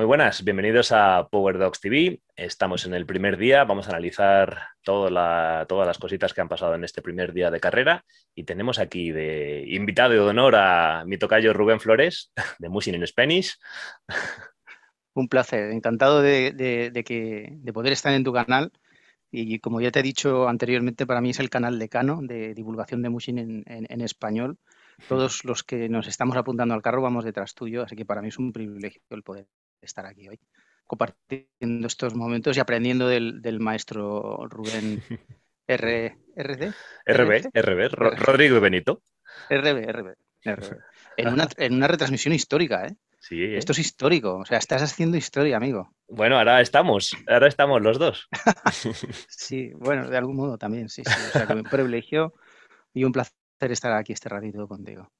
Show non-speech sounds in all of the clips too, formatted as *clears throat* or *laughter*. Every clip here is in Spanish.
Muy buenas, bienvenidos a Power TV. Estamos en el primer día, vamos a analizar todas las cositas que han pasado en este primer día de carrera y tenemos aquí de invitado de honor a mi tocayo Rubén Flores de Musin en Spanish. Un placer, encantado de, que, de poder estar en tu canal y como ya te he dicho anteriormente, para mí es el canal decano de divulgación de Musin en, en español todos los que nos estamos apuntando al carro vamos detrás tuyo, así que para mí es un privilegio el poder estar aquí hoy compartiendo estos momentos y aprendiendo del, maestro Rubén *laughs* R, RD. RB, RB, Rodrigo Benito. RB, RB. *laughs* En, una, retransmisión histórica, ¿eh? Sí, ¿eh? Esto es histórico, o sea, estás haciendo historia, amigo. Bueno, ahora estamos, ahora estamos los dos. *laughs* sí, bueno, de algún modo también, sí, sí. O sea, un privilegio y un placer estar aquí este ratito contigo.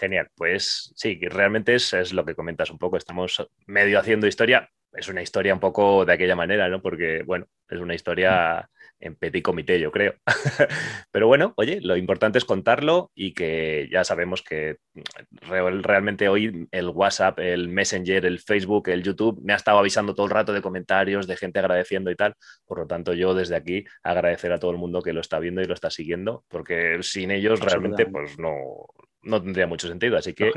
Genial, pues sí, realmente es, es lo que comentas un poco, estamos medio haciendo historia, es una historia un poco de aquella manera, ¿no? Porque, bueno, es una historia en petit comité, yo creo. *laughs* Pero bueno, oye, lo importante es contarlo y que ya sabemos que mm, realmente hoy el WhatsApp, el Messenger, el Facebook, el YouTube me ha estado avisando todo el rato de comentarios, de gente agradeciendo y tal. Por lo tanto, yo desde aquí agradecer a todo el mundo que lo está viendo y lo está siguiendo, porque sin ellos realmente pues no, no tendría mucho sentido. Así que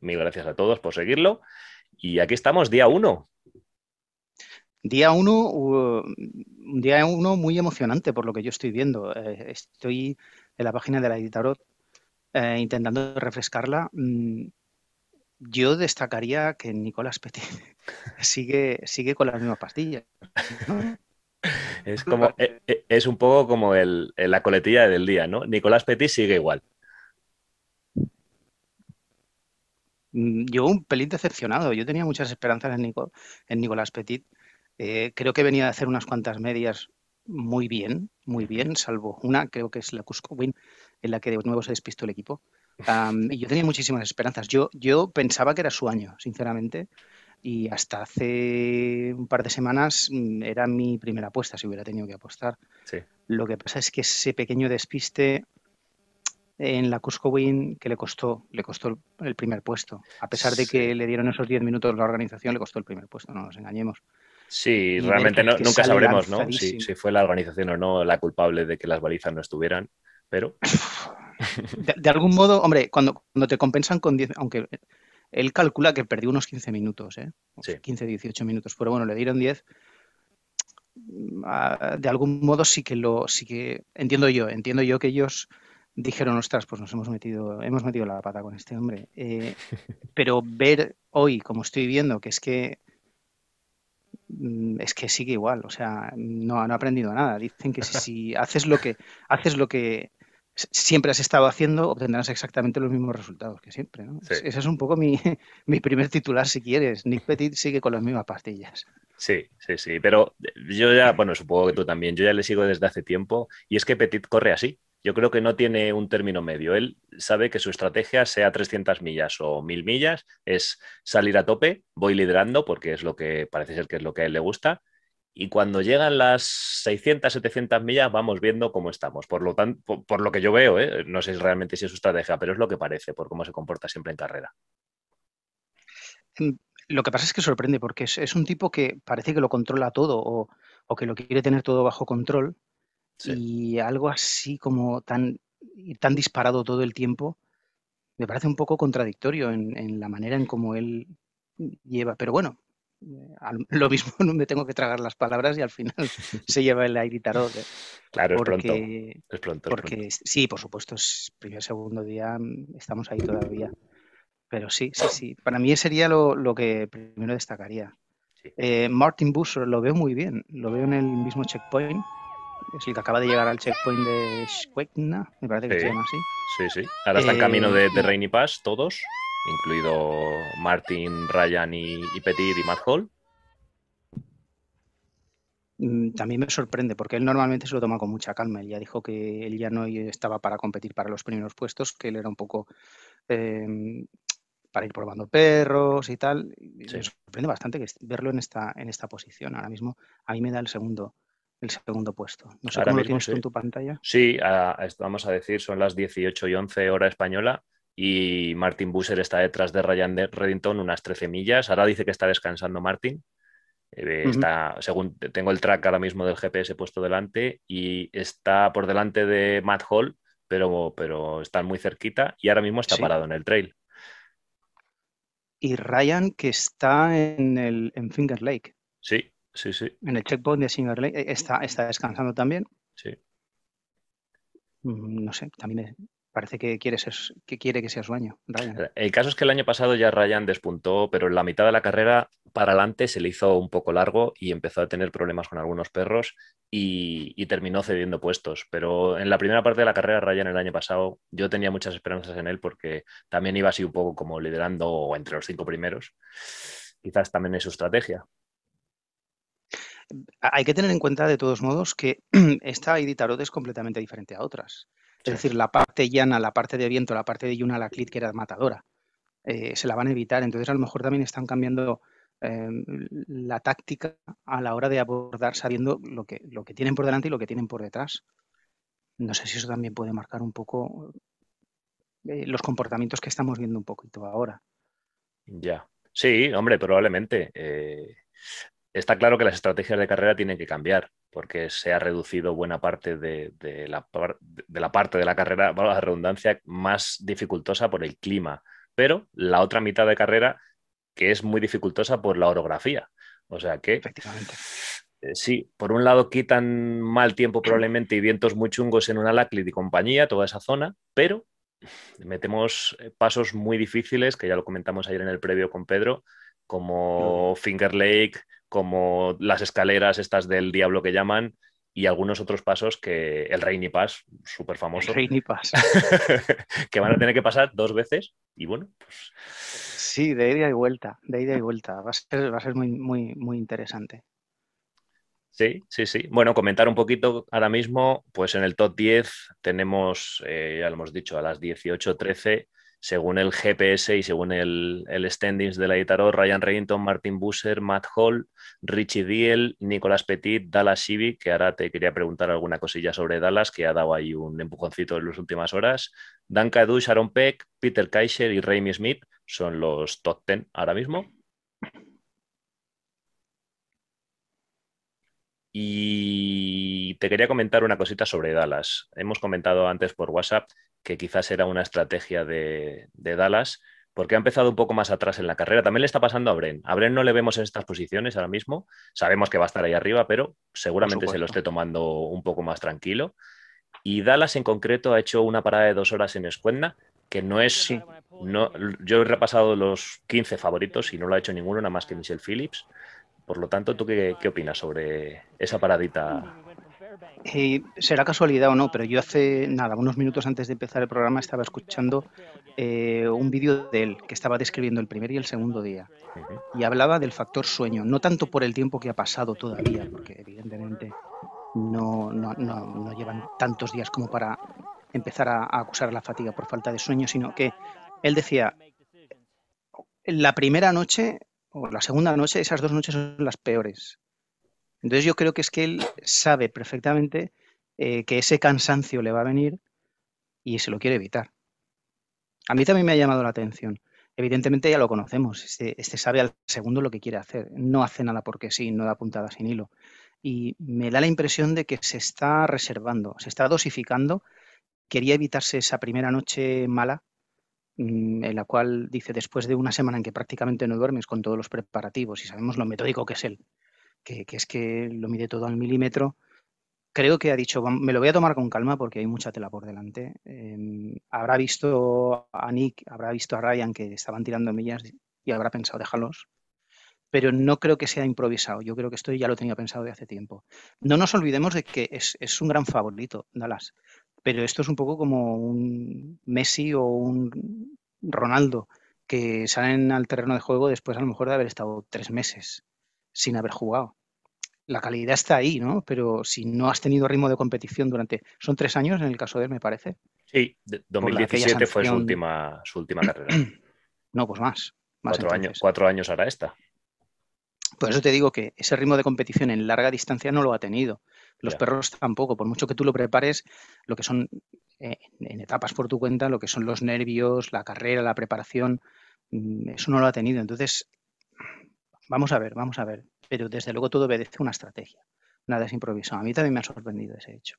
mil gracias a todos por seguirlo. Y aquí estamos, día uno. Día uno, un día uno muy emocionante por lo que yo estoy viendo. Eh, estoy en la página de la Editarot eh, intentando refrescarla. Mm, yo destacaría que Nicolás Petit *laughs* sigue, sigue con las mismas pastillas. Es, como, eh, un poco como la coletilla del día, ¿no? Nicolás Petit sigue igual. Mm, yo un pelín decepcionado. Yo tenía muchas esperanzas en, Nico, en Nicolás Petit. Eh, creo que venía de hacer unas cuantas medias muy bien, muy bien, salvo una, creo que es la Cusco Win, en la que de nuevo se despistó el equipo. y yo tenía muchísimas esperanzas. Yo, yo pensaba que era su año, sinceramente. Y hasta hace un par de semanas mm, era mi primera apuesta, si hubiera tenido que apostar. Lo que pasa es que ese pequeño despiste en la Cusco Win que le costó, le costó el primer puesto. A pesar de que le dieron esos 10 minutos la organización, le costó el primer puesto, no nos engañemos. Sí, realmente nunca sabremos ¿no? Si, fue la organización o no la culpable de que las balizas no estuvieran, pero... *laughs* De, algún modo, hombre, cuando, cuando te compensan con 10, aunque él calcula que perdió unos 15 minutos, ¿eh? 15, 18 minutos, pero bueno, le dieron 10. Mm, ah, de algún modo sí que lo, sí que, entiendo yo, entiendo yo que ellos dijeron, ostras, pues nos hemos metido, hemos metido la pata con este hombre. Eh, pero ver hoy, como estoy viendo, que es que mm, es que sigue igual, o sea, no, no ha aprendido nada. Dicen que si, *laughs* haces lo que haces lo que siempre has estado haciendo, obtendrás exactamente los mismos resultados que siempre. Ese es un poco mi, *laughs* mi, primer titular, si quieres. Nick Petit sigue con las mismas pastillas. Sí, sí, sí, pero yo ya, bueno, supongo que tú también, yo ya le sigo desde hace tiempo y es que Petit corre así yo creo que no tiene un término medio. Él sabe que su estrategia, sea 300 millas o 1000 millas, es salir a tope, voy liderando porque es lo que parece ser que es lo que a él le gusta. Y cuando llegan las 600, 700 millas, vamos viendo cómo estamos. Por lo, tanto, por, lo que yo veo, ¿eh? no sé realmente si es su estrategia, pero es lo que parece, por cómo se comporta siempre en carrera. Lo que pasa es que sorprende porque es, un tipo que parece que lo controla todo o que lo quiere tener todo bajo control y algo así como tan, tan disparado todo el tiempo, me parece un poco contradictorio en, en la manera en cómo él lleva. Pero bueno, eh, *laughs* lo mismo no me tengo que tragar las palabras y al final *laughs* se lleva el aire tarot. ¿eh? Claro, es pronto. porque sí, por supuesto, es primer segundo día, mm, estamos ahí todavía. Pero sí, sí, sí. Para mí sería lo, lo que primero destacaría. Eh, Martin Busser lo veo muy bien, lo veo en el mismo checkpoint es el que acaba de llegar al checkpoint de Shwekna, me parece que se llama así. Sí, sí. Ahora está en eh, camino de, de Rainy Pass todos, incluido Martin, Ryan y, Petit y Matt Hall. Mm, también me sorprende porque él normalmente se lo toma con mucha calma. Él ya dijo que él ya no estaba para competir para los primeros puestos, que él era un poco em, para ir probando perros y tal. Me sorprende bastante verlo en esta, en esta posición. Ahora mismo a mí me da el segundo el segundo puesto. No sé Ahora cómo tienes en tu pantalla. Sí, vamos a decir, son las 18 y 11 hora española y Martin Busser está detrás de Ryan Reddington unas 13 millas. Ahora dice que está descansando Martin. Eh, según tengo el track ahora mismo del GPS puesto delante y está por delante de Matt Hall, pero, pero están muy cerquita y ahora mismo está parado en el trail. Y Ryan que está en, el, en Finger Lake. Sí, en el checkpoint de señor eh, está, está descansando también. Sí. Mm, no sé, también parece que quiere, que quiere que sea su año, eh, El caso es que el año pasado ya Ryan despuntó, pero en la mitad de la carrera para adelante se le hizo un poco largo y empezó a tener problemas con algunos perros y, y, terminó cediendo puestos. Pero en la primera parte de la carrera, Ryan el año pasado, yo tenía muchas esperanzas en él porque también iba así un poco como liderando entre los cinco primeros. Quizás también es su estrategia, hay que tener en cuenta, de todos modos, que *clears throat* esta editarot es completamente diferente a otras. Es decir, la parte llana, la parte de viento, la parte de Yuna, la clit que era matadora, eh, se la van a evitar. Entonces, a lo mejor también están cambiando em, la táctica a la hora de abordar sabiendo lo que, lo que tienen por delante y lo que tienen por detrás. No sé si eso también puede marcar un poco eh, los comportamientos que estamos viendo un poquito ahora. Ya. Sí, hombre, probablemente. Eh, Está claro que las estrategias de carrera tienen que cambiar, porque se ha reducido buena parte de, la, parte de la carrera, la redundancia, más dificultosa por el clima, pero la otra mitad de carrera que es muy dificultosa por la orografía. O sea que... Efectivamente eh, sí, por un lado quitan mal tiempo probablemente y vientos muy chungos en una Laclid y compañía, toda esa zona, pero metemos eh, pasos muy difíciles, que ya lo comentamos ayer en el previo con Pedro, como Finger Lake, como las escaleras estas del diablo que llaman y algunos otros pasos que el Rainy Pass, súper famoso. Rainy Pass. *laughs* que van a tener que pasar dos veces y bueno, pues... Sí, de ida y vuelta, de ida y vuelta. Va a ser, va a ser muy, muy, muy interesante. Sí, sí, sí. Bueno, comentar un poquito ahora mismo, pues en el top 10 tenemos, eh, ya lo hemos dicho, a las 18.13 según el GPS y según el, el standings de la guitarra, Ryan Reddington, Martin Busser, Matt Hall, Richie Diel, Nicolás Petit, Dallas Shibi, que ahora te quería preguntar alguna cosilla sobre Dallas, que ha dado ahí un empujoncito en las últimas horas, Dan Kadush Aaron Peck, Peter Kaiser y Raimi Smith son los top 10 ahora mismo. Y te quería comentar una cosita sobre Dallas. Hemos comentado antes por WhatsApp que quizás era una estrategia de, Dallas porque ha empezado un poco más atrás en la carrera. También le está pasando a Bren. A Bren no le vemos en estas posiciones ahora mismo. Sabemos que va a estar ahí arriba, pero seguramente se lo esté tomando un poco más tranquilo. Y Dallas en concreto ha hecho una parada de dos horas en Escuenda, que no es... No, ¿eh? yo he repasado los 15 favoritos y no lo ha hecho ninguno, nada más que Michelle Phillips. Por lo tanto, ¿tú qué, qué opinas sobre esa paradita eh, será casualidad o no, pero yo hace nada, unos minutos antes de empezar el programa, estaba escuchando eh, un vídeo de él que estaba describiendo el primer y el segundo día. Y hablaba del factor sueño, no tanto por el tiempo que ha pasado todavía, porque evidentemente no, no, no, no llevan tantos días como para empezar a, a acusar la fatiga por falta de sueño, sino que él decía, la primera noche o la segunda noche, esas dos noches son las peores entonces yo creo que es que él sabe perfectamente eh, que ese cansancio le va a venir y se lo quiere evitar. A mí también me ha llamado la atención. Evidentemente ya lo conocemos, este, este sabe al segundo lo que quiere hacer, no hace nada porque sí, no da puntada sin hilo. Y me da la impresión de que se está reservando, se está dosificando, quería evitarse esa primera noche mala mm, en la cual dice después de una semana en que prácticamente no duermes con todos los preparativos y sabemos lo metódico que es él, que, es que lo mide todo al milímetro, creo que ha dicho, me lo voy a tomar con calma porque hay mucha tela por delante. Em, habrá visto a Nick, habrá visto a Ryan que estaban tirando millas y habrá pensado, dejarlos, Pero no creo que sea improvisado. Yo creo que esto ya lo tenía pensado de hace tiempo. No nos olvidemos de que es, es un gran favorito, Dallas. Pero esto es un poco como un Messi o un Ronaldo que salen al terreno de juego después a lo mejor de haber estado tres meses sin haber jugado. La calidad está ahí, ¿no? Pero si no has tenido ritmo de competición durante... Son tres años en el caso de él, me parece. Sí, 2017 fue su última, última carrera. *clears throat* No, pues más. cuatro, años, cuatro años hará esta. Por eso te digo que ese ritmo de competición en larga distancia no lo ha tenido. Los perros tampoco, por mucho que tú lo prepares, lo que son eh, en etapas por tu cuenta, lo que son los nervios, la carrera, la preparación, mm, eso no lo ha tenido. Entonces, Vamos a ver, vamos a ver. Pero desde luego todo obedece una estrategia. Nada es improvisado. A mí también me ha sorprendido ese hecho.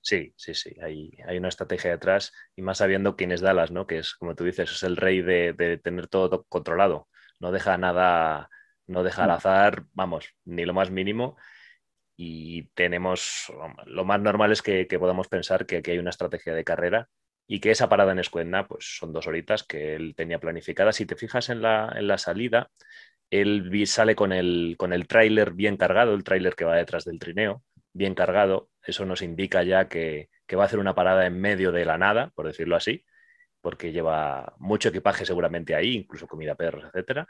Sí, sí, sí, hay, una estrategia detrás y más sabiendo quién es Dallas, ¿no? Que es, como tú dices, es el rey de, tener todo controlado. No deja nada, no deja al mm. azar, vamos, ni lo más mínimo. Y tenemos, lo más normal es que, podamos pensar que aquí hay una estrategia de carrera y que esa parada en Escuenda, pues son dos horitas que él tenía planificada. Si te fijas en la salida, él sale con el, con el tráiler bien cargado, el tráiler que va detrás del trineo, bien cargado. Eso nos indica ya que, va a hacer una parada en medio de la nada, por decirlo así, porque lleva mucho equipaje seguramente ahí, incluso comida, perros, etcétera.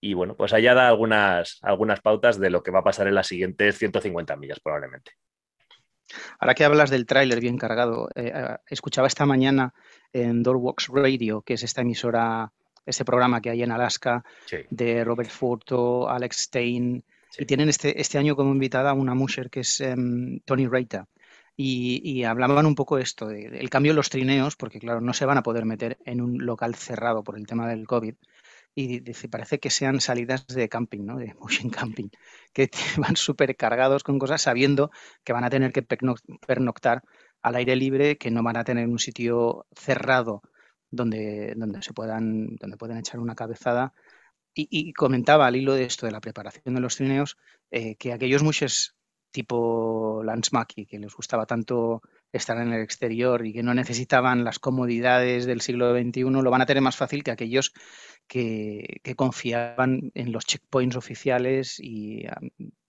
Y bueno, pues allá da algunas, algunas pautas de lo que va a pasar en las siguientes 150 millas, probablemente. Ahora que hablas del tráiler bien cargado, eh, eh, escuchaba esta mañana en Doorwalks Radio, que es esta emisora ese programa que hay en Alaska de Robert Furto, Alex Stein, y tienen este, este año como invitada una musher que es em, Tony Reita. Y, hablaban un poco esto, del cambio en los trineos, porque claro, no se van a poder meter en un local cerrado por el tema del COVID. Y parece que sean salidas de camping, ¿no? De motion camping, que *laughs* van súper cargados con cosas sabiendo que van a tener que pernoctar al aire libre, que no van a tener un sitio cerrado donde, donde se puedan, pueden echar una cabezada. Y, comentaba al hilo de esto de la preparación de los trineos eh, que aquellos muchos tipo y que les gustaba tanto estar en el exterior y que no necesitaban las comodidades del siglo XXI, lo van a tener más fácil que aquellos que, confiaban en los checkpoints oficiales y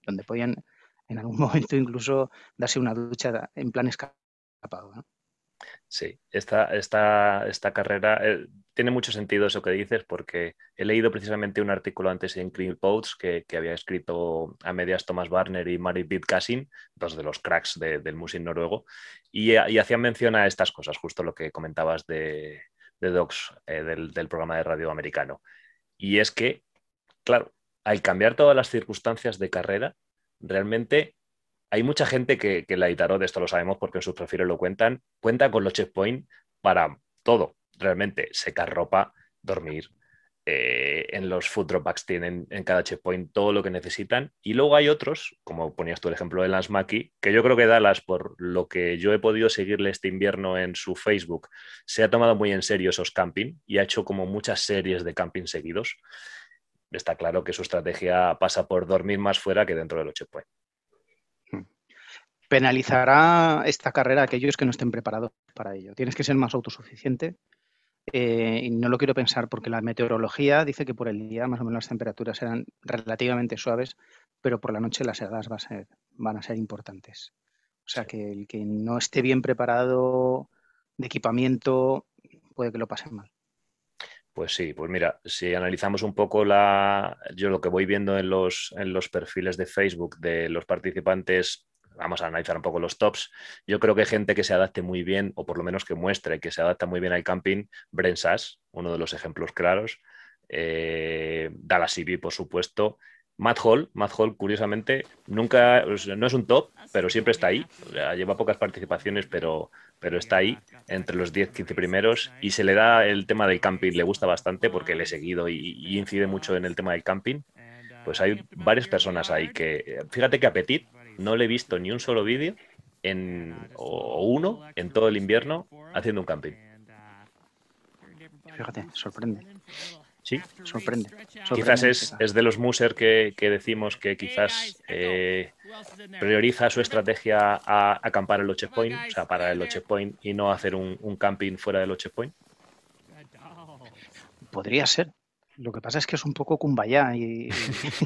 donde podían en algún *laughs* momento incluso darse una ducha en plan escapado. Sí, esta, esta carrera eh, tiene mucho sentido eso que dices, porque he leído precisamente un artículo antes en Clean Posts que, había escrito a medias Thomas Barner y Mary Pitt dos de los cracks del musing noruego, y, hacían mención a estas cosas, justo lo que comentabas de, Docs, eh, del programa de radio americano. Y es que, claro, al cambiar todas las circunstancias de carrera, realmente hay mucha gente que, la la de esto lo sabemos porque en sus perfiles lo cuentan, cuenta con los checkpoints para todo, realmente, secar ropa, dormir. Eh, en los food dropbacks tienen en cada checkpoint todo lo que necesitan. Y luego hay otros, como ponías tú el ejemplo de Lance Mackey, que yo creo que Dallas, por lo que yo he podido seguirle este invierno en su Facebook, se ha tomado muy en serio esos camping y ha hecho como muchas series de camping seguidos. Está claro que su estrategia pasa por dormir más fuera que dentro de los checkpoints penalizará esta carrera a aquellos que no estén preparados para ello. Tienes que ser más autosuficiente. Eh, y no lo quiero pensar porque la meteorología dice que por el día más o menos las temperaturas serán relativamente suaves, pero por la noche las heladas va a ser, van a ser importantes. O sea que el que no esté bien preparado de equipamiento puede que lo pase mal. Pues sí, pues mira, si analizamos un poco la, yo lo que voy viendo en los, en los perfiles de Facebook de los participantes vamos a analizar un poco los tops. Yo creo que hay gente que se adapte muy bien, o por lo menos que muestre que se adapta muy bien al camping, Bren Sass, uno de los ejemplos claros, eh, Dallas por supuesto, Matt Hall, Matt Hall, curiosamente, nunca, no es un top, ah, pero siempre está ahí. lleva pocas participaciones, pero, pero está ahí, entre los 10, 15 primeros. Y se le da el tema del camping, le gusta bastante porque le he seguido y, incide mucho en el tema del camping. Uh, pues hay varias personas ahí que, fíjate que Apetit, no le he visto ni un solo vídeo en, o uno en todo el invierno haciendo un camping. Fíjate, sorprende. Sí, sorprende. Quizás es, de los muser que, decimos que quizás eh, prioriza su estrategia a acampar en los checkpoints, o sea, para el checkpoint y no hacer un, camping fuera del checkpoint Podría ser. Lo que pasa es que es un poco kumbaya y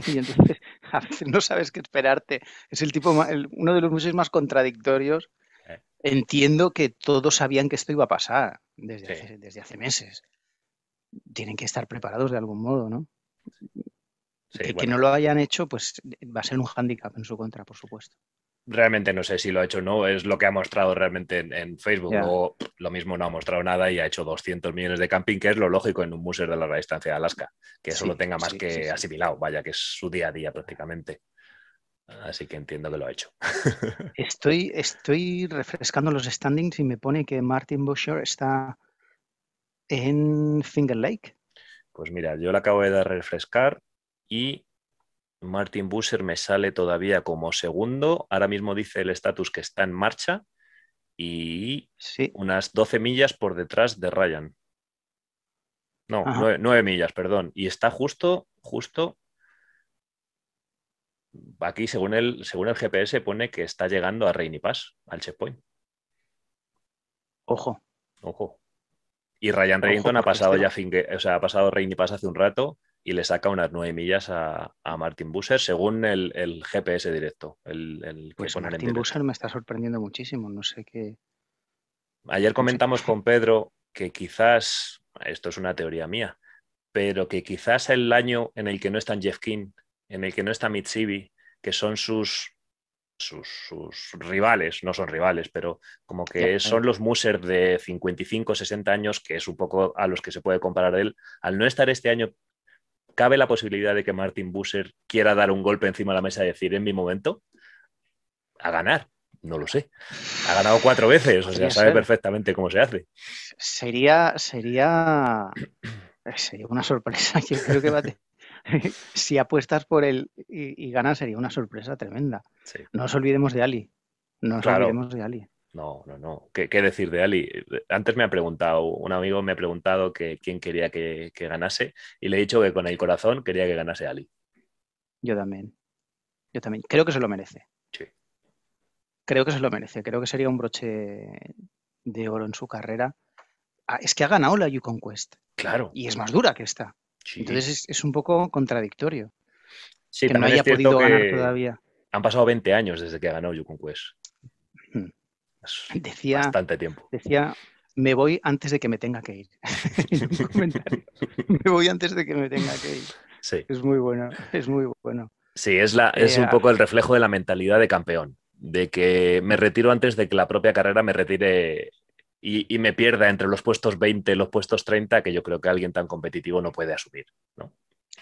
entonces a veces *laughs* no sabes qué esperarte. Es el tipo, uno de los meses más contradictorios. Eh. Entiendo que todos sabían que esto iba a pasar desde, hace, meses. Tienen que estar preparados de algún modo, ¿no? que, que, no lo hayan hecho, pues va a ser un hándicap en su contra, por supuesto realmente no sé si lo ha hecho o no, es lo que ha mostrado realmente en, Facebook. O lo mismo no ha mostrado nada y ha hecho 200 millones de camping, que es lo lógico en un museo de larga distancia de Alaska, que eso lo tenga más que asimilado, vaya, que es su día a día prácticamente. Así que entiendo que lo ha hecho. *laughs* Estoy, estoy refrescando los standings y me pone que Martin Busher está en Finger Lake. Pues mira, yo le acabo de dar refrescar y Martin Busser me sale todavía como segundo. Ahora mismo dice el estatus que está en marcha y unas 12 millas por detrás de Ryan. No, 9, millas, perdón. Y está justo, justo. Aquí, según el, según el GPS, pone que está llegando a Rainy Pass, al checkpoint. Ojo. Ojo. Y Ryan Reddington ha pasado ya, fin que, o sea, ha pasado Rainy Pass hace un rato y le saca unas nueve millas a, a Martin Busser según el, GPS directo. El, el pues Martin Busser me está sorprendiendo muchísimo, no sé qué. Ayer comentamos con Pedro que quizás, esto es una teoría mía, pero que quizás el año en el que no está Jeff King, en el que no está Mitsubishi, que son sus, sus, rivales, no son rivales, pero como que son los Muser de 55, 60 años, que es un poco a los que se puede comparar él, al no estar este año ¿Cabe la posibilidad de que Martin Busser quiera dar un golpe encima de la mesa y decir, en mi momento, a ganar? No lo sé. Ha ganado cuatro veces, o sea, sabe perfectamente cómo se hace. Sería, sería, eh, una sorpresa. *laughs* Yo creo que *laughs* si apuestas por él y, ganas, sería una sorpresa tremenda. No nos olvidemos de Ali. No nos olvidemos de Ali. No, no, no. ¿Qué, decir de Ali? Antes me ha preguntado, un amigo me ha preguntado quién quería que, ganase y le he dicho que con el corazón quería que ganase Ali. Yo también. Yo también. Creo que se lo merece. Sí. Creo que se lo merece. Creo que sería un broche de oro en su carrera. Ah, es que ha ganado la Yukon Quest. Claro. Y es más dura que esta. Entonces es, un poco contradictorio. Sí, que no haya podido ganar todavía. Han pasado 20 años desde que ganó Yukon Quest. Hmm. Decía, Bastante tiempo. Decía, me voy antes de que me tenga que ir. *laughs* *laughs* me voy antes de que me tenga que ir. Es muy bueno, es muy bueno. Sí, es, la, es un eh, poco el reflejo de la mentalidad de campeón, de que me retiro antes de que la propia carrera me retire y, me pierda entre los puestos 20 y los puestos 30, que yo creo que alguien tan competitivo no puede asumir.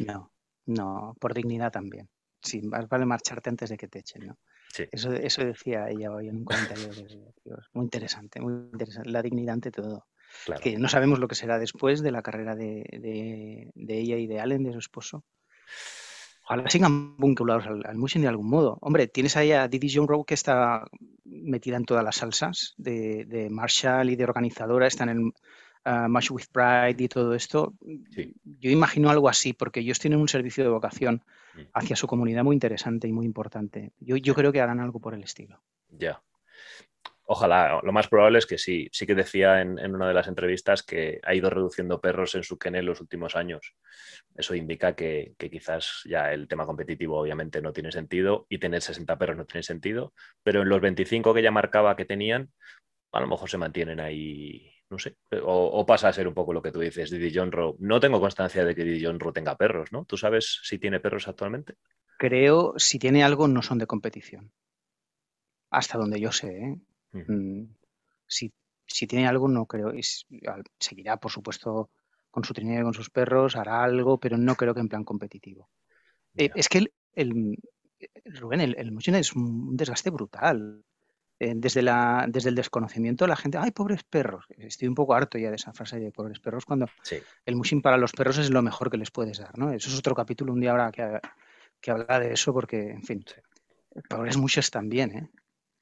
no, no por dignidad también sí, más vale marcharte antes de que te echen, ¿no? Eso, decía ella hoy en un comentario. muy interesante, muy interesante. La dignidad ante todo. Que no sabemos lo que será después de la carrera de, ella y de Allen, de su esposo. Ojalá sigan vinculados al, al de algún modo. Hombre, tienes ahí a Didi John Rowe que está metida en todas las salsas de, Marshall y de organizadora, está en el ah, with Pride y todo esto. Yo imagino algo así, porque ellos tienen un servicio de vocación Mm. hacia su comunidad muy interesante y muy importante. Yo, creo que harán algo por el estilo. Ya. Ojalá, lo más probable es que sí. Sí que decía en, una de las entrevistas que ha ido reduciendo perros en su kennel los últimos años. Eso indica que, que, quizás ya el tema competitivo obviamente no tiene sentido y tener 60 perros no tiene sentido, pero en los 25 que ya marcaba que tenían, a lo mejor se mantienen ahí no sé. O, pasa a ser un poco lo que tú dices, Didi Rowe. No tengo constancia de que Didi Jonro tenga perros, ¿no? ¿Tú sabes si tiene perros actualmente? Creo, si tiene algo, no son de competición. Hasta donde yo sé, ¿eh? Mm, si, tiene algo, no creo. seguirá, por supuesto, con su y con sus perros, hará algo, pero no creo que en plan competitivo. Eh, es que el, Rubén, el, el es un desgaste brutal. Eh, desde, la, desde el desconocimiento la gente, ay, pobres perros. Estoy un poco harto ya de esa frase de pobres perros, cuando el mushing para los perros es lo mejor que les puedes dar. ¿no? Eso es otro capítulo, un día habrá que, que hablar de eso, porque, en fin, pobres mushes también, ¿eh?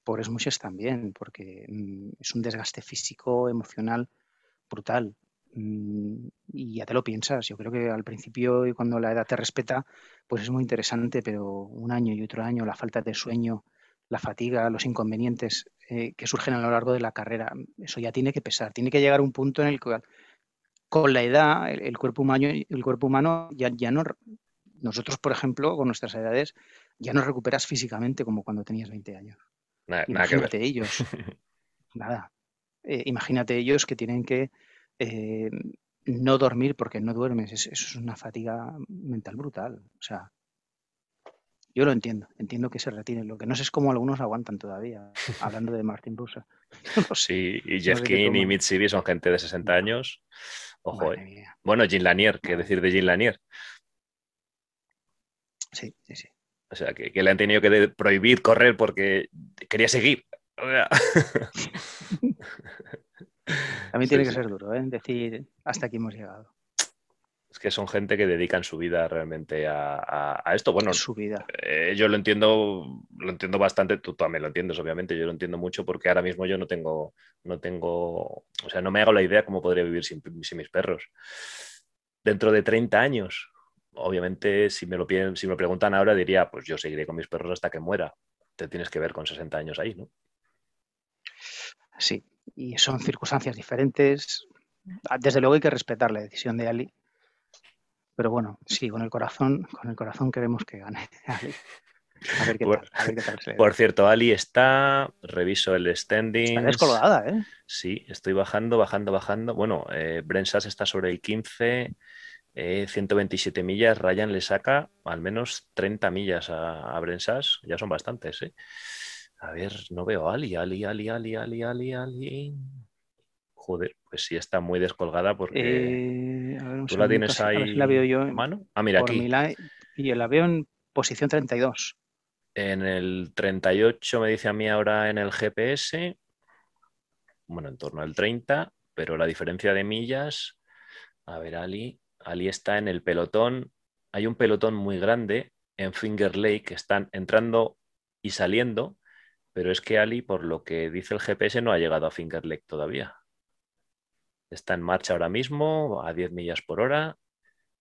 pobres mushes también, porque mm, es un desgaste físico, emocional, brutal mm, y ya te lo piensas. Yo creo que al principio y cuando la edad te respeta, pues es muy interesante, pero un año y otro año, la falta de sueño, la fatiga, los inconvenientes eh, que surgen a lo largo de la carrera. Eso ya tiene que pesar, tiene que llegar a un punto en el cual con la edad el, cuerpo humano, el cuerpo humano ya, ya no... Nosotros, por ejemplo, con nuestras edades, ya no recuperas físicamente como cuando tenías 20 años. imagínate ellos. *laughs* nada. Eh, imagínate ellos que tienen que eh, no dormir porque no duermes. eso es una fatiga mental brutal. O sea, yo lo entiendo, entiendo que se retiren. Lo que no sé es cómo algunos aguantan todavía, *laughs* hablando de Martin Rusa. sí, *laughs* y Jeff King y Mitsubishi son gente de 60 años. Ojo, eh. bueno, Jean Lanier, ¿qué decir de Jean Lanier? Sí, sí, sí. O sea, que, le han tenido que prohibir correr porque quería seguir. A *laughs* mí tiene que ser duro, ¿eh? Decir, hasta aquí hemos llegado. Es que son gente que dedican su vida realmente a, esto. Bueno, su vida. Eh, yo lo entiendo, lo entiendo bastante, tú también lo entiendes, obviamente, yo lo entiendo mucho porque ahora mismo yo no tengo, no tengo, o sea, no me hago la idea cómo podría vivir sin, sin mis perros. Dentro de 30 años, obviamente, si me, lo, si me lo preguntan ahora, diría, pues yo seguiré con mis perros hasta que muera. Te tienes que ver con 60 años ahí, ¿no? Sí, y son circunstancias diferentes. Ah, desde luego hay que respetar la decisión de Ali pero bueno, sí, con el corazón, con el corazón queremos que gane. *laughs* Ali. por, cierto, Ali está, reviso el standing. Está descolgada, ¿eh? Sí, estoy bajando, bajando, bajando. Bueno, eh, Brensas está sobre el 15, 127 eh, millas. Ryan le saca al menos 30 millas a, a Brensas, ya son bastantes, ¿eh? A ver, no veo Ali, Ali, Ali, Ali, Ali, Ali, Ali pues sí está muy descolgada porque eh, tú la tienes ahí. la en mano. Ah, mira aquí. Y yo la veo en posición 32. En el 38 me dice a mí ahora en el GPS. Bueno, en torno al 30, pero la diferencia de millas. A ver, Ali. Ali está en el pelotón. Hay un pelotón muy grande en Finger Lake. que Están entrando y saliendo pero es que Ali, por lo que dice el GPS, no ha llegado a Finger Lake todavía. Está en marcha ahora mismo a 10 millas por hora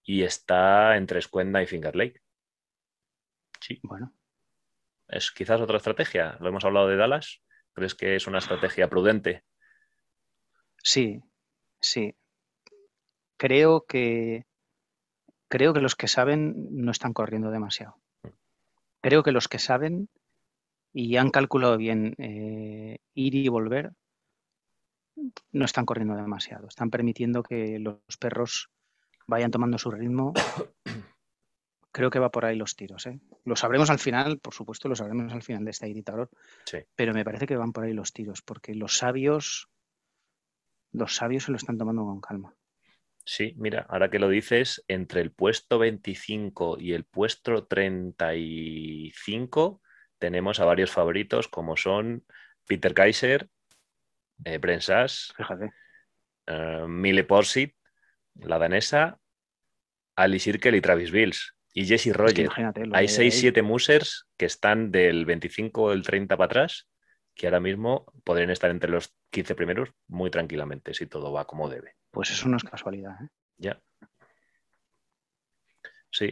y está entre Escuenda y Finger Lake. Sí, bueno. Es quizás otra estrategia. Lo hemos hablado de Dallas. ¿Crees que es una estrategia prudente? Sí, sí. Creo que creo que los que saben no están corriendo demasiado. Mm. Creo que los que saben y han calculado bien eh, ir y volver no están corriendo demasiado, están permitiendo que los perros vayan tomando su ritmo. *coughs* Creo que va por ahí los tiros. ¿eh? Lo sabremos al final, por supuesto, lo sabremos al final de este editador, pero me parece que van por ahí los tiros, porque los sabios, los sabios se lo están tomando con calma. Sí, mira, ahora que lo dices, entre el puesto 25 y el puesto 35 tenemos a varios favoritos como son Peter Kaiser, eh, Brensas, Fíjate. Eh, Mille la danesa, Ali Sirkel y Travis Bills. Y Jesse Rogers Hay 6-7 musers que están del 25 o el 30 para atrás, que ahora mismo podrían estar entre los 15 primeros muy tranquilamente, si todo va como debe. Pues eso no es casualidad. ¿eh? Ya.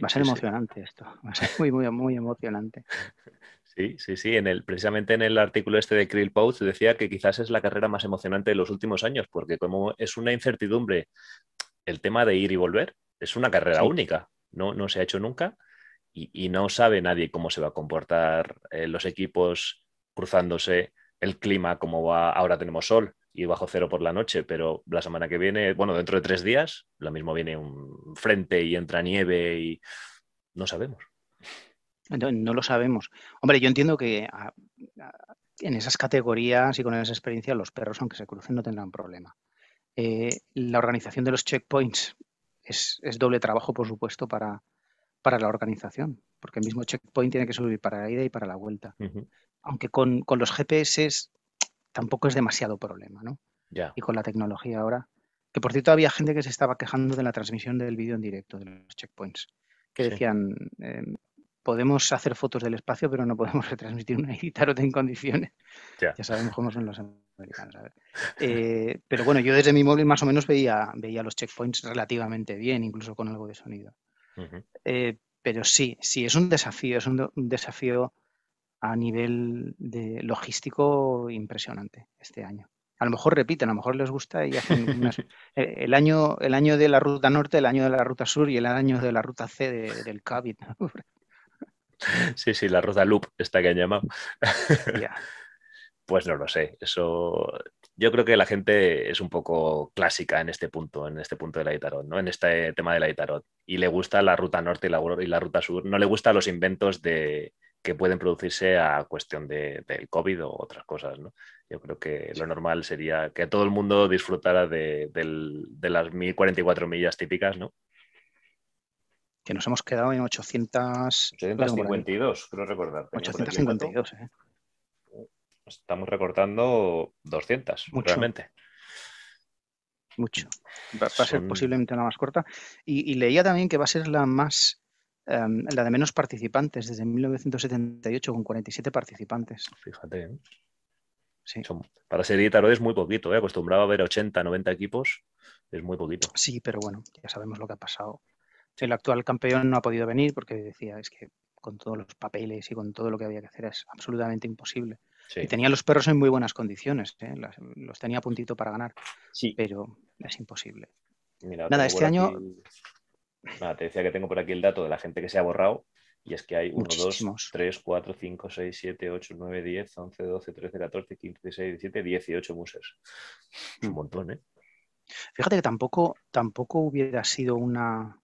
va a ser emocionante esto. Va a ser muy, muy, muy emocionante. *laughs* Sí, sí, sí. En el, precisamente en el artículo este de Krill post decía que quizás es la carrera más emocionante de los últimos años, porque como es una incertidumbre el tema de ir y volver, es una carrera única, no, no se ha hecho nunca y, no sabe nadie cómo se va a comportar eh, los equipos cruzándose, el clima, cómo va, ahora tenemos sol y bajo cero por la noche, pero la semana que viene, bueno, dentro de tres días, lo mismo viene un frente y entra nieve y no sabemos. No, lo sabemos. Hombre, yo entiendo que en esas categorías y con esa experiencia los perros, aunque se crucen, no tendrán problema. Eh, la organización de los checkpoints es, doble trabajo, por supuesto, para, para, la organización, porque el mismo checkpoint tiene que subir para la ida y para la vuelta. Aunque con, los GPS tampoco es demasiado problema, ¿no? Y con la tecnología ahora. Que por cierto, había gente que se estaba quejando de la transmisión del vídeo en directo de los checkpoints, que decían, em, podemos hacer fotos del espacio, pero no podemos *laughs* retransmitir una guitarra en condiciones. Ya, sabemos cómo son los americanos. *laughs* Eh, pero bueno, yo desde mi móvil más o menos veía, veía los checkpoints relativamente bien, incluso con algo de sonido. Eh, pero sí, sí, es un desafío, es un, desafío a nivel de logístico impresionante este año. A lo mejor repiten, a lo mejor les gusta y hacen *laughs* eh, el, año, el año de la ruta norte, el año de la ruta sur y el año de la ruta C del COVID. Sí, sí, la ruta loop, esta que han llamado. *laughs* pues no lo sé. Eso. Yo creo que la gente es un poco clásica en este punto, en este punto de la Itarot, ¿no? En este tema de la Itarot. Y le gusta la ruta norte y la, ruta sur. No le gustan los inventos de, que pueden producirse a cuestión de, del COVID o otras cosas. ¿no? Yo creo que lo normal sería que todo el mundo disfrutara de, de las 1044 millas típicas, ¿no? que nos hemos quedado en 800... 852, creo recordar. 852, ¿eh? Estamos recortando 200, realmente. Mucho. Mm. Va, a ser posiblemente la más corta. Y, leía también que va a ser la más... Em, la de menos participantes desde 1978 con 47 participantes. Fíjate. ¿eh? Sí. para ser hoy es muy poquito, ¿eh? acostumbrado a ver 80, 90 equipos, es muy poquito. Sí, pero bueno, ya sabemos lo que ha pasado el actual campeón no ha podido venir porque decía, es que con todos los papeles y con todo lo que había que hacer es absolutamente imposible. Y tenía los perros en muy buenas condiciones, ¿eh? los, tenía a puntito para ganar, pero es imposible. Mira, Nada, este año... Aquí... Nada, te decía que tengo por aquí el dato de la gente que se ha borrado y es que hay 1, 2, 3, 4, 5, 6, 7, 8, 9, 10, 11, 12, 13, 14, 15, 16, 17, 18 muses. Un mm. montón, ¿eh? Fíjate que tampoco, tampoco hubiera sido una,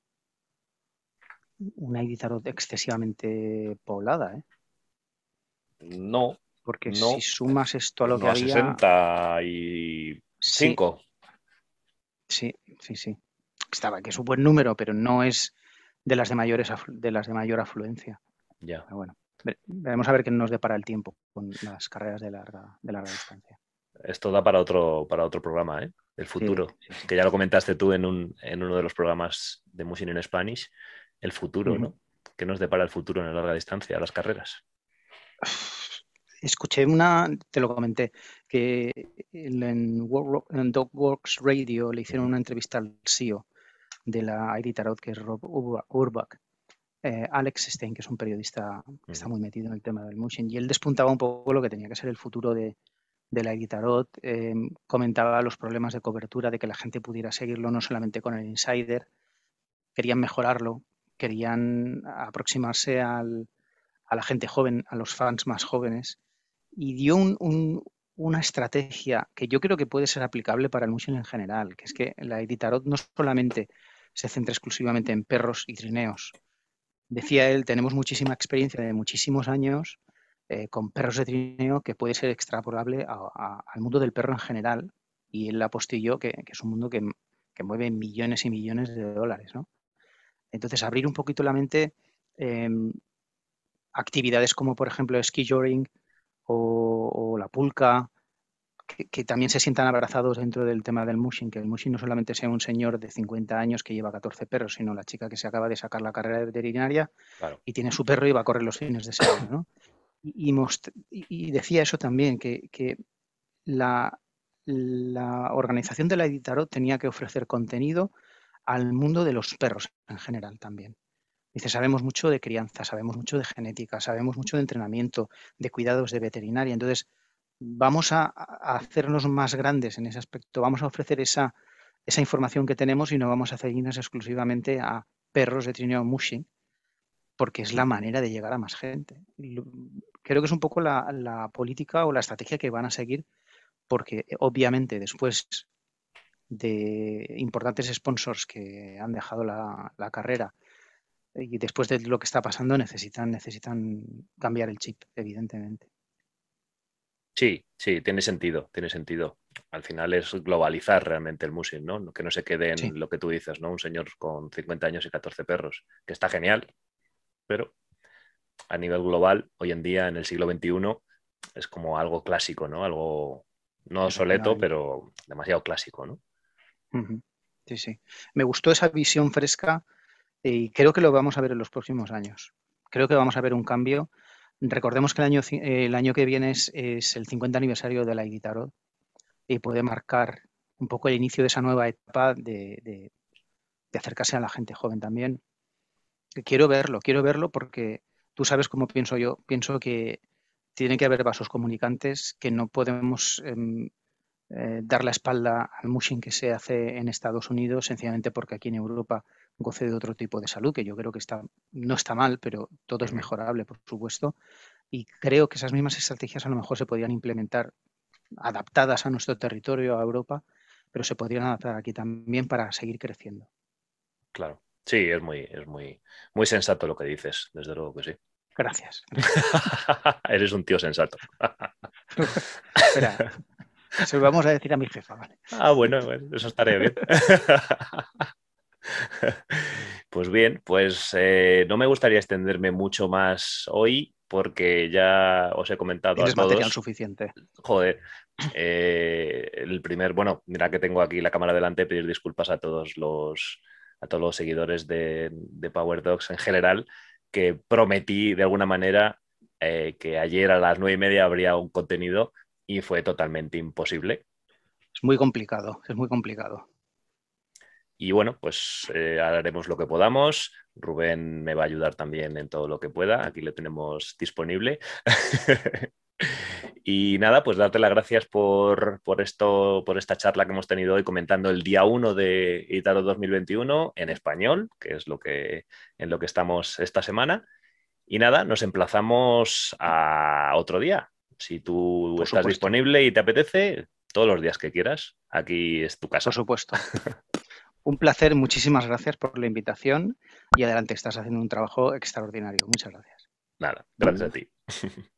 una Iditarod excesivamente poblada, ¿eh? No. Porque si sumas esto a lo que a 65. Sí, sí, sí, Estaba, que es un buen número, pero no es de las de, mayores, de, las de mayor afluencia. Ya. Pero bueno, veremos a ver qué nos depara el tiempo con las carreras de larga, distancia. Esto da para otro, para otro programa, ¿eh? El futuro, que ya lo comentaste tú en, en uno de los programas de Music in Spanish el futuro, ¿no? ¿Qué nos depara el futuro en la larga distancia, las carreras? Escuché una, te lo comenté, que en, Dogworks Radio le hicieron una entrevista al CEO de la ID que es Rob Urbach, eh, Alex Stein, que es un periodista que está muy metido en el tema del motion, y él despuntaba un poco lo que tenía que ser el futuro de, la Guitarot, em, comentaba los problemas de cobertura, de que la gente pudiera seguirlo no solamente con el insider, querían mejorarlo, querían aproximarse a la gente joven, a los fans más jóvenes, y dio una estrategia que yo creo que puede ser aplicable para el mushing en general, que es que la Editarot no solamente se centra exclusivamente en perros y trineos. Decía él, tenemos muchísima experiencia de muchísimos años eh, con perros de trineo que puede ser extrapolable al mundo del perro en general. Y él apostilló que, es un mundo que, que mueve millones y millones de dólares, ¿no? Entonces, abrir un poquito la mente, em, actividades como por ejemplo ski joring o, la pulca, que, también se sientan abrazados dentro del tema del mushing, que el mushing no solamente sea un señor de 50 años que lleva 14 perros, sino la chica que se acaba de sacar la carrera de veterinaria y tiene su perro y va a correr los fines de semana. ¿no? Y, decía eso también, que, la, la organización de la Editarot tenía que ofrecer contenido al mundo de los perros en general también. Dice, sabemos mucho de crianza, sabemos mucho de genética, sabemos mucho de entrenamiento, de cuidados de veterinaria. Entonces, vamos a, hacernos más grandes en ese aspecto, vamos a ofrecer esa, esa información que tenemos y no vamos a ceñirnos exclusivamente a perros de trineo mushing, porque es la manera de llegar a más gente. Creo que es un poco la política o la estrategia que van a seguir, porque eh, obviamente después de importantes sponsors que han dejado la, carrera y después de lo que está pasando necesitan, necesitan cambiar el chip, evidentemente. Sí, sí, tiene sentido, tiene sentido. Al final es globalizar realmente el music, ¿no? Que no se quede en lo que tú dices, ¿no? Un señor con 50 años y 14 perros, que está genial, pero a nivel global, hoy en día, en el siglo XXI, es como algo clásico, ¿no? Algo no obsoleto, pero demasiado clásico, ¿no? Sí, sí. Me gustó esa visión fresca eh, y creo que lo vamos a ver en los próximos años. Creo que vamos a ver un cambio. Recordemos que el año, el año que viene es, el 50 aniversario de la Iditarod y puede marcar un poco el inicio de esa nueva etapa de, acercarse a la gente joven también. Quiero verlo, quiero verlo porque tú sabes cómo pienso yo. Pienso que tiene que haber vasos comunicantes que no podemos em, eh, dar la espalda al mushing que se hace en Estados Unidos, sencillamente porque aquí en Europa goce de otro tipo de salud, que yo creo que está, no está mal, pero todo es mejorable, por supuesto. Y creo que esas mismas estrategias a lo mejor se podrían implementar adaptadas a nuestro territorio, a Europa, pero se podrían adaptar aquí también para seguir creciendo. Claro, sí, es muy, es muy, muy sensato lo que dices, desde luego que sí. Gracias. *laughs* Eres un tío sensato. *laughs* Espera, se lo vamos a decir a mi jefa, ¿vale? Ah, bueno, eso estaría bien. *laughs* Pues bien, pues eh, no me gustaría extenderme mucho más hoy porque ya os he comentado a todos. material suficiente. Joder, eh, el primer, bueno, mira que tengo aquí la cámara delante, pedir disculpas a todos los, a todos los seguidores de, de Power en general, que prometí de alguna manera eh, que ayer a las nueve y media habría un contenido y fue totalmente imposible. Es muy complicado, es muy complicado. Y bueno, pues eh, haremos lo que podamos. Rubén me va a ayudar también en todo lo que pueda. Aquí lo tenemos disponible. *laughs* y nada, pues darte las gracias por, esto, por esta charla que hemos tenido hoy comentando el día 1 de Itaro 2021 en español, que es lo que, en lo que estamos esta semana. Y nada, nos emplazamos a otro día. Si tú estás disponible y te apetece, todos los días que quieras, aquí es tu casa. Por supuesto. *laughs* Un placer, muchísimas gracias por la invitación y adelante, estás haciendo un trabajo extraordinario. Muchas gracias. Nada, gracias a ti. *laughs*